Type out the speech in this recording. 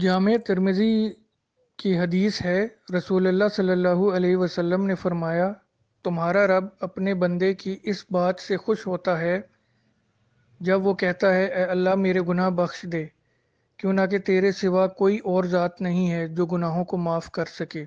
जाम Tirmidhi की हदीस है रसूलुल्लाह सल्लल्लाहु अलैहि वसल्लम ने फरमाया तुम्हारा रब अपने बंदे की इस बात से खुश होता है जब वो कहता है अल्लाह मेरे गुनाह बख्श दे क्यों ना कि तेरे सिवा कोई और ज़ात नहीं है जो गुनाहों को माफ़ कर सके